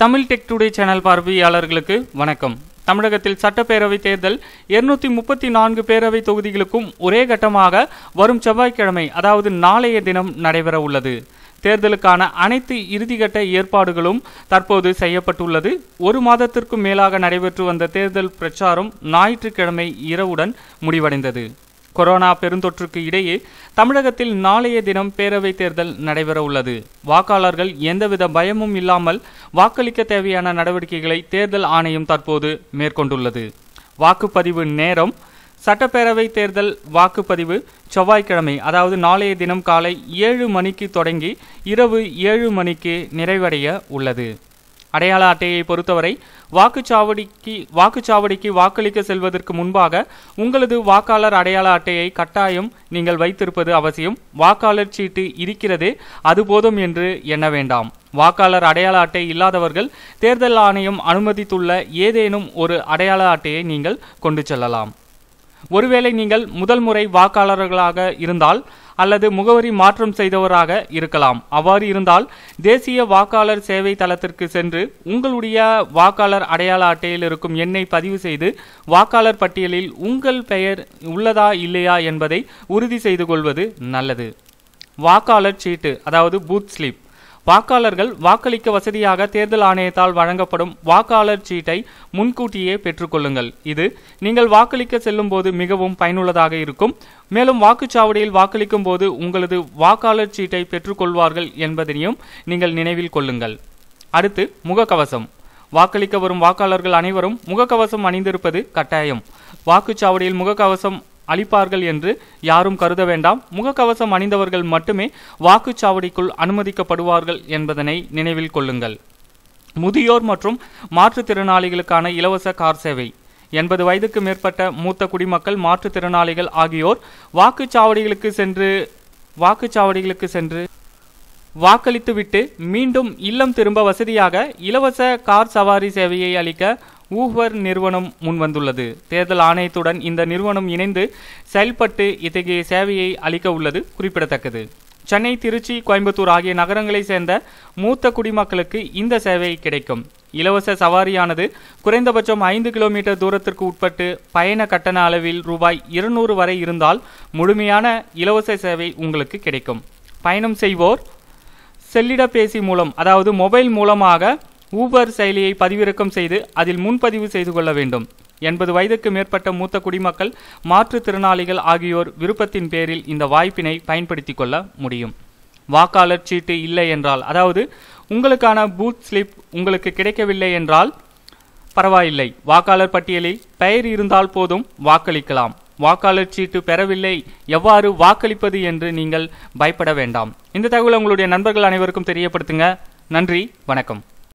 Tamil tech today channel பார்வையாளர்களுக்கு வணக்கம் தமிழகத்தில் சட்டப்பேரவைத் தேர்தல் இருநூத்தி முப்பத்தி நான்கு பேரவைத் தொகுதிகளுக்கும் ஒரே கட்டமாக வரும் செவ்வாய்க்கிழமை அதாவது நாளைய தினம் நடைபெற உள்ளது தேர்தலுக்கான அனைத்து இறுதிக்கட்ட ஏற்பாடுகளும் தற்போது செய்யப்பட்டுள்ளது ஒரு மாதத்திற்கும் மேலாக நடைபெற்று வந்த தேர்தல் பிரச்சாரம் ஞாயிற்றுக்கிழமை இரவுடன் முடிவடைந்தது கொரோனா பெருந்தொற்றுக்கு இடையே தமிழகத்தில் நாளைய தினம் பேரவைத் தேர்தல் நடைபெற உள்ளது வாக்காளர்கள் எந்தவித பயமும் இல்லாமல் வாக்களிக்க தேவையான நடவடிக்கைகளை தேர்தல் ஆணையம் தற்போது மேற்கொண்டுள்ளது வாக்குப்பதிவு நேரம் சட்டப்பேரவை தேர்தல் வாக்குப்பதிவு செவ்வாய்க்கிழமை அதாவது நாளைய தினம் காலை ஏழு மணிக்கு தொடங்கி இரவு ஏழு மணிக்கு நிறைவடைய உள்ளது அடையாள அட்டையை பொறுத்தவரை வாக்குச்சாவடிக்கு வாக்குச்சாவடிக்கு வாக்களிக்க செல்வதற்கு முன்பாக உங்களது வாக்காளர் அடையாள அட்டையை கட்டாயம் நீங்கள் வைத்திருப்பது அவசியம் வாக்காளர் சீட்டு இருக்கிறதே அது போதும் என்று எண்ண வேண்டாம் வாக்காளர் அடையாள அட்டை இல்லாதவர்கள் தேர்தல் ஆணையம் அனுமதித்துள்ள ஏதேனும் ஒரு அடையாள அட்டையை நீங்கள் கொண்டு செல்லலாம் ஒருவேளை நீங்கள் முதல் முறை வாக்காளர்களாக இருந்தால் அல்லது முகவரி மாற்றம் செய்தவராக இருக்கலாம் அவ்வாறு இருந்தால் தேசிய வாக்காளர் சேவை தளத்திற்கு சென்று உங்களுடைய வாக்காளர் அடையாள அட்டையில் இருக்கும் எண்ணை பதிவு செய்து வாக்காளர் பட்டியலில் உங்கள் பெயர் உள்ளதா இல்லையா என்பதை உறுதி செய்து கொள்வது நல்லது வாக்காளர் சீட்டு அதாவது பூத் ஸ்லிப் வாக்காளர்கள் வாக்களிக்க வசதியாக தேர்தல் ஆணையத்தால் வழங்கப்படும் வாக்காளர் சீட்டை முன்கூட்டியே பெற்றுக்கொள்ளுங்கள் இது நீங்கள் வாக்களிக்க செல்லும் போது மிகவும் பயனுள்ளதாக இருக்கும் மேலும் வாக்குச்சாவடியில் வாக்களிக்கும் போது உங்களது வாக்காளர் சீட்டை பெற்றுக்கொள்வார்கள் என்பதனையும் நீங்கள் நினைவில் கொள்ளுங்கள் அடுத்து முகக்கவசம் வாக்களிக்க வரும் வாக்காளர்கள் அனைவரும் முகக்கவசம் அணிந்திருப்பது கட்டாயம் வாக்குச்சாவடியில் முகக்கவசம் அளிப்பார்கள் என்று யாரும் கருத வேண்டாம் முகக்கவசம் அணிந்தவர்கள் மட்டுமே வாக்குச்சாவடிக்குள் அனுமதிக்கப்படுவார்கள் என்பதனை நினைவில் கொள்ளுங்கள் முதியோர் மற்றும் மாற்றுத்திறனாளிகளுக்கான இலவச கார் சேவை எண்பது வயதுக்கு மேற்பட்ட மூத்த குடிமக்கள் மாற்றுத்திறனாளிகள் ஆகியோர் வாக்குச்சாவடிகளுக்கு சென்று வாக்குச்சாவடிகளுக்கு சென்று வாக்களித்துவிட்டு மீண்டும் இல்லம் திரும்ப வசதியாக இலவச கார் சவாரி சேவையை அளிக்க ஊவர் நிறுவனம் முன்வந்துள்ளது தேர்தல் ஆணையத்துடன் இந்த நிறுவனம் இணைந்து செயல்பட்டு இத்தகைய சேவையை அளிக்க உள்ளது குறிப்பிடத்தக்கது சென்னை திருச்சி கோயம்புத்தூர் ஆகிய நகரங்களை சேர்ந்த மூத்த குடிமக்களுக்கு இந்த சேவை கிடைக்கும் இலவச சவாரியானது குறைந்தபட்சம் ஐந்து கிலோமீட்டர் தூரத்திற்கு உட்பட்டு பயண கட்டண அளவில் ரூபாய் இருநூறு வரை இருந்தால் முழுமையான இலவச சேவை உங்களுக்கு கிடைக்கும் பயணம் செய்வோர் செல்லிடப்பேசி மூலம் அதாவது மொபைல் மூலமாக ஊபர் செயலியை பதிவிறக்கம் செய்து அதில் முன்பதிவு செய்து கொள்ள வேண்டும் எண்பது வயதுக்கு மேற்பட்ட மூத்த குடிமக்கள் மாற்றுத்திறனாளிகள் ஆகியோர் விருப்பத்தின் பேரில் இந்த வாய்ப்பினை பயன்படுத்தி கொள்ள முடியும் வாக்காளர் சீட்டு இல்லை என்றால் அதாவது உங்களுக்கான பூத் ஸ்லிப் உங்களுக்கு கிடைக்கவில்லை என்றால் பரவாயில்லை வாக்காளர் பட்டியலில் பெயர் இருந்தால் போதும் வாக்களிக்கலாம் வாக்காளர் சீட்டு பெறவில்லை எவ்வாறு வாக்களிப்பது என்று நீங்கள் பயப்பட வேண்டாம் இந்த தகவல் உங்களுடைய நண்பர்கள் அனைவருக்கும் தெரியப்படுத்துங்க நன்றி வணக்கம்